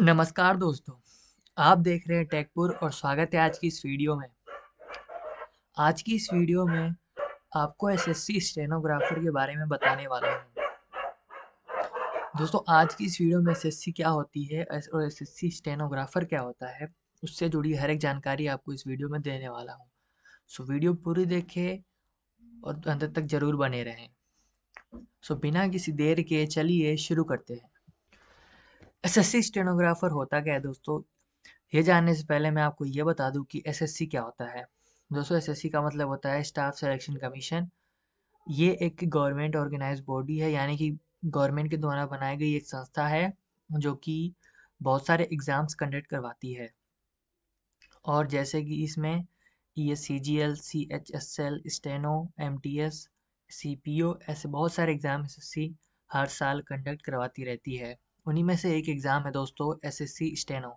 नमस्कार दोस्तों आप देख रहे हैं टेकपुर और स्वागत है आज की इस वीडियो में आज की इस वीडियो में आपको एसएससी स्टेनोग्राफर के बारे में बताने वाला हूँ दोस्तों आज की इस वीडियो में एसएससी क्या होती है और एसएससी स्टेनोग्राफर क्या होता है उससे जुड़ी हर एक जानकारी आपको इस वीडियो में देने वाला हूँ सो वीडियो पूरी देखें और अंत तक ज़रूर बने रहें सो बिना किसी देर के चलिए शुरू करते हैं एसएससी स्टेनोग्राफर होता क्या है दोस्तों ये जानने से पहले मैं आपको ये बता दूं कि एसएससी क्या होता है दोस्तों एसएससी का मतलब होता है स्टाफ सिलेक्शन कमीशन ये एक गवर्नमेंट ऑर्गेनाइज बॉडी है यानी कि गवर्नमेंट के द्वारा बनाई गई एक संस्था है जो कि बहुत सारे एग्ज़ाम्स कंडक्ट करवाती है और जैसे कि इसमें E S C G L C H S L steno M T S C P O ऐसे बहुत सारे एग्ज़ाम एस एस सी हर साल कंडक्ट करवाती रहती है उन्हीं में से एक एग्ज़ाम है दोस्तों S S C steno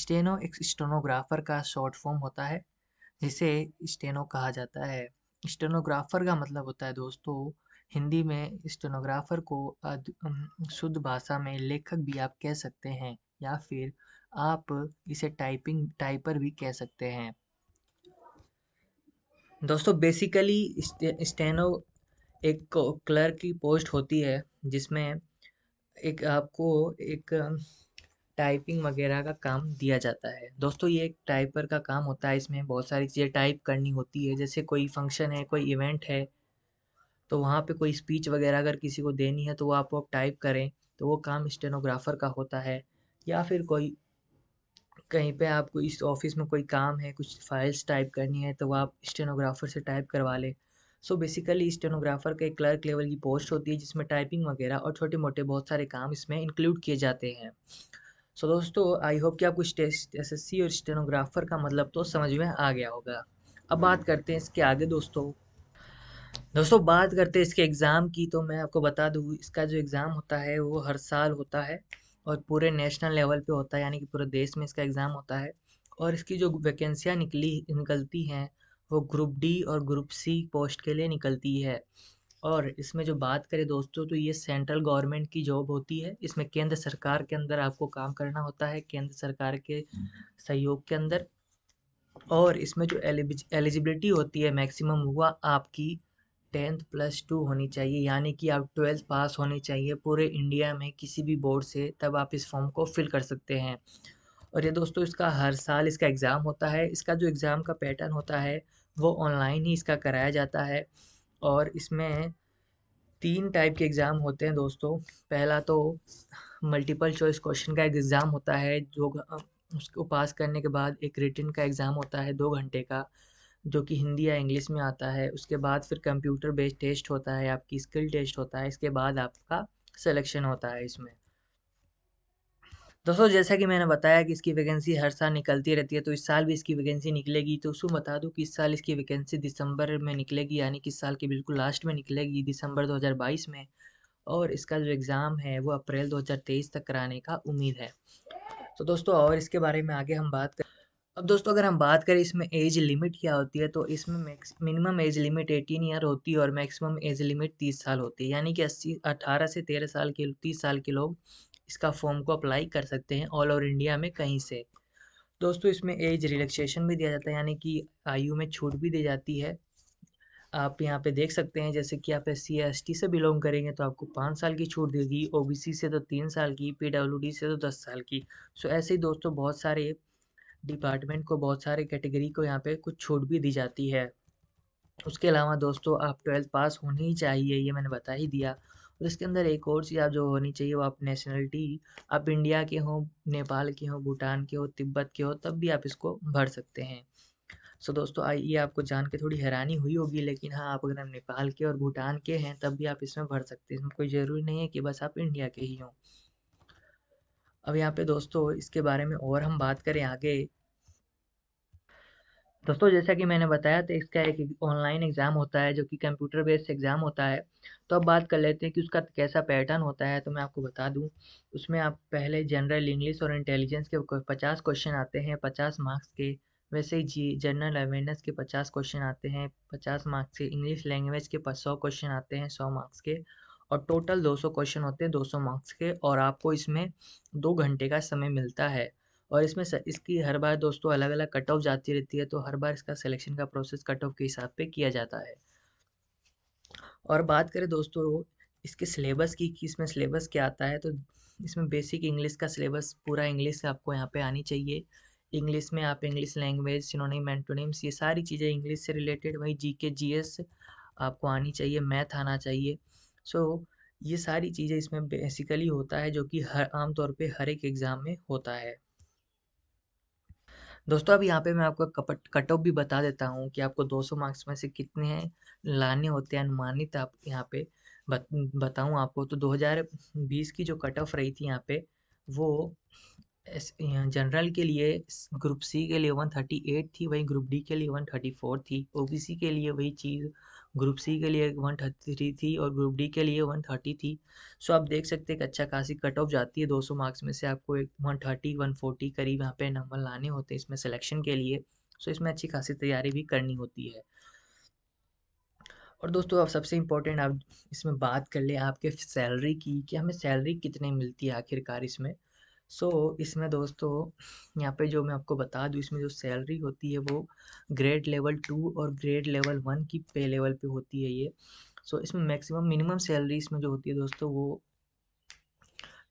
steno एक स्टेनोग्राफर का शॉर्ट फॉर्म होता है जिसे स्टेनो कहा जाता है स्टेनोग्राफर का मतलब होता है दोस्तों हिंदी में स्टेनोग्राफर को शुद्ध भाषा में लेखक भी आप कह सकते हैं या फिर आप इसे टाइपिंग टाइपर भी कह सकते हैं दोस्तों बेसिकली स्टेनो एक क्लर्क की पोस्ट होती है जिसमें एक आपको एक टाइपिंग वगैरह का काम दिया जाता है दोस्तों ये एक टाइपर का काम होता है इसमें बहुत सारी चीज़ें टाइप करनी होती है जैसे कोई फंक्शन है कोई इवेंट है तो वहाँ पे कोई स्पीच वगैरह अगर किसी को देनी है तो वो आप टाइप करें तो वो काम स्टेनोग्राफर का होता है या फिर कोई कहीं पे आपको इस ऑफिस में कोई काम है कुछ फाइल्स टाइप करनी है तो आप स्टेनोग्राफर से टाइप करवा लें सो बेसिकली स्टेनोग्राफर का एक क्लर्क लेवल की पोस्ट होती है जिसमें टाइपिंग वगैरह और छोटे मोटे बहुत सारे काम इसमें इंक्लूड किए जाते हैं सो so, दोस्तों आई होप कि आपको एस एस और स्टेनोग्राफर का मतलब तो समझ में आ गया होगा अब बात करते हैं इसके आगे दोस्तों दोस्तों बात करते हैं इसके एग्ज़ाम की तो मैं आपको बता दूँ इसका जो एग्ज़ाम होता है वो हर साल होता है और पूरे नेशनल लेवल पे होता है यानी कि पूरे देश में इसका एग्ज़ाम होता है और इसकी जो वैकेंसियाँ निकली निकलती हैं वो ग्रुप डी और ग्रुप सी पोस्ट के लिए निकलती है और इसमें जो बात करें दोस्तों तो ये सेंट्रल गवर्नमेंट की जॉब होती है इसमें केंद्र सरकार के अंदर आपको काम करना होता है केंद्र सरकार के सहयोग के अंदर और इसमें जो एलिजिबिलिटी होती है मैक्सिमम हुआ आपकी टेंथ प्लस टू होनी चाहिए यानी कि आप ट्वेल्थ पास होनी चाहिए पूरे इंडिया में किसी भी बोर्ड से तब आप इस फॉर्म को फिल कर सकते हैं और ये दोस्तों इसका हर साल इसका एग्ज़ाम होता है इसका जो एग्ज़ाम का पैटर्न होता है वो ऑनलाइन ही इसका कराया जाता है और इसमें तीन टाइप के एग्ज़ाम होते हैं दोस्तों पहला तो मल्टीपल चॉइस क्वेश्चन का एक एग्ज़ाम होता है जो उसको पास करने के बाद एक रिटर्न का एग्ज़ाम होता है दो घंटे का जो कि हिंदी या इंग्लिश में आता है उसके बाद फिर कंप्यूटर बेस्ड टेस्ट होता है आपकी स्किल टेस्ट होता है इसके बाद आपका सिलेक्शन होता है इसमें दोस्तों जैसा कि मैंने बताया कि इसकी वैकेंसी हर साल निकलती रहती है तो इस साल भी इसकी वैकेंसी निकलेगी तो उसको बता दूं कि इस साल इसकी वैकेंसी दिसंबर में निकलेगी यानी कि इस साल के बिल्कुल लास्ट में निकलेगी दिसंबर 2022 में और इसका जो एग्ज़ाम है वो अप्रैल 2023 तक कराने का उम्मीद है तो दोस्तों और इसके बारे में आगे हम बात कर अब दोस्तों अगर हम बात करें इसमें एज लिमिट क्या होती है तो इसमें minimum age limit eighteen year होती है और मैक्सिमम एज लिमिट तीस साल होती है यानी कि अस्सी अठारह से तेरह साल के तीस साल के लोग इसका फॉर्म को अप्लाई कर सकते हैं ऑल ओवर इंडिया में कहीं से दोस्तों इसमें एज रिलैक्सेशन भी दिया जाता है यानी कि आयु में छूट भी दी जाती है आप यहाँ पे देख सकते हैं जैसे कि आप एस सी से बिलोंग करेंगे तो आपको पाँच साल की छूट देगी ओबीसी से तो तीन साल की पीडब्ल्यूडी से तो दस साल की सो ऐसे ही दोस्तों बहुत सारे डिपार्टमेंट को बहुत सारे कैटेगरी को यहाँ पे कुछ छूट भी दी जाती है उसके अलावा दोस्तों आप ट्वेल्थ पास होनी ही चाहिए ये मैंने बता ही दिया और इसके अंदर एक और चीज़ आप जो होनी चाहिए वो आप नेशनलिटी आप इंडिया के हों नेपाल के हों भूटान के हो तिब्बत के हो तब भी आप इसको भर सकते हैं सो दोस्तों आई ये आपको जान के थोड़ी हैरानी हुई होगी लेकिन हाँ आप अगर नेपाल के और भूटान के हैं तब भी आप इसमें भर सकते हैं इसमें कोई ज़रूरी नहीं है कि बस आप इंडिया के ही हों अब यहाँ पे दोस्तों इसके बारे में और हम बात करें आगे दोस्तों जैसा कि मैंने बताया तो इसका एक ऑनलाइन एग्ज़ाम होता है जो कि कंप्यूटर बेस्ड एग्ज़ाम होता है तो अब बात कर लेते हैं कि उसका कैसा पैटर्न होता है तो मैं आपको बता दूं उसमें आप पहले जनरल इंग्लिश और इंटेलिजेंस के पचास क्वेश्चन आते हैं पचास मार्क्स के वैसे ही जी जनरल अवेयरनेस के पचास क्वेश्चन आते हैं पचास मार्क्स के इंग्लिश लैंग्वेज के सौ क्वेश्चन आते हैं सौ मार्क्स के और टोटल सौ क्वेश्चन होते हैं सौ मार्क्स के और आपको इसमें दो घंटे का समय मिलता है और इसमें इसकी हर बार दोस्तों अलग अलग कट ऑफ जाती रहती है तो हर बार इसका सिलेक्शन का प्रोसेस कट ऑफ के हिसाब पे किया जाता है और बात करें दोस्तों इसके सिलेबस की कि इसमें सिलेबस क्या आता है तो इसमें बेसिक इंग्लिश का सिलेबस पूरा इंग्लिश आपको यहाँ पे आनी चाहिए इंग्लिश में आप इंग्लिश लैंग्वेज सिनोनिम एंटोनिम्स ये सारी चीज़ें इंग्लिश से रिलेटेड वही जी के जी एस आपको आनी चाहिए मैथ आना चाहिए सो so, ये सारी चीज़ें इसमें बेसिकली होता है जो कि हर आमतौर पे हर एक एग्ज़ाम में होता है दोस्तों अब यहाँ पे मैं आपको कपट कट ऑफ भी बता देता हूँ कि आपको 200 मार्क्स में से कितने हैं लाने होते हैं अनुमानित आप यहाँ पे बत, बताऊँ आपको तो 2020 की जो कट ऑफ रही थी यहाँ पे वो जनरल के लिए ग्रुप सी के लिए 138 थी वहीं ग्रुप डी के लिए 134 थी ओबीसी के लिए वही चीज़ ग्रुप सी के लिए वन थर्टी थ्री थी और ग्रुप डी के लिए वन थर्टी थी सो आप देख सकते हैं कि अच्छा खासी कट ऑफ जाती है दो सौ मार्क्स में से आपको एक वन थर्टी वन फोर्टी करीब यहाँ पे नंबर लाने होते हैं इसमें सिलेक्शन के लिए सो इसमें अच्छी खासी तैयारी भी करनी होती है और दोस्तों अब सबसे इम्पोर्टेंट आप इसमें बात कर लें आपके सैलरी की कि हमें सैलरी कितने मिलती है आखिरकार इसमें सो so, इसमें दोस्तों यहाँ पे जो मैं आपको बता दूँ इसमें जो सैलरी होती है वो ग्रेड लेवल टू और ग्रेड लेवल वन की पे लेवल पे होती है ये सो so, इसमें मैक्सिमम मिनिमम सैलरी इसमें जो होती है दोस्तों वो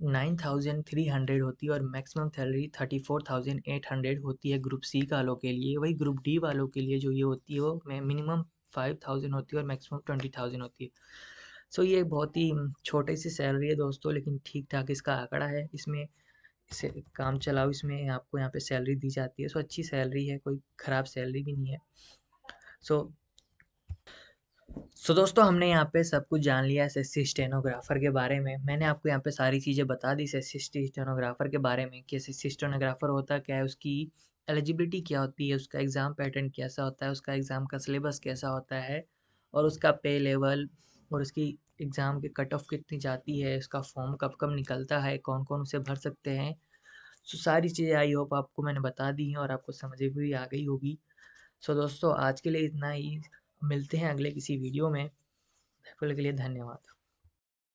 नाइन थाउजेंड थ्री हंड्रेड होती है और maximum salary thirty four thousand eight hundred होती है ग्रुप सी वालों के लिए वही ग्रुप डी वालों के लिए जो ये होती है वो मिनिमम फाइव थाउजेंड होती है और मैक्सिमम ट्वेंटी थाउजेंड होती है सो so, ये बहुत ही छोटी सी सैलरी है दोस्तों लेकिन ठीक ठाक इसका आंकड़ा है इसमें इसे काम चलाओ इसमें आपको यहाँ पे सैलरी दी जाती है सो अच्छी सैलरी है कोई ख़राब सैलरी भी नहीं है सो सो दोस्तों हमने यहाँ पे सब कुछ जान लिया एस एस स्टेनोग्राफर के बारे में मैंने आपको यहाँ पे सारी चीज़ें बता दी एस एस स्टेनोग्राफर के बारे में कि एस एस स्टेनोग्राफर होता क्या है उसकी एलिजिबिलिटी क्या होती है उसका एग्ज़ाम पैटर्न कैसा होता है उसका एग्ज़ाम का सिलेबस कैसा होता है और उसका पे लेवल और उसकी एग्ज़ाम की कट ऑफ कितनी जाती है उसका फॉर्म कब कब निकलता है कौन कौन उसे भर सकते हैं सो सारी चीज़ें आई होप आपको मैंने बता दी हैं और आपको समझ भी आ गई होगी सो दोस्तों आज के लिए इतना ही मिलते हैं अगले किसी वीडियो में के लिए धन्यवाद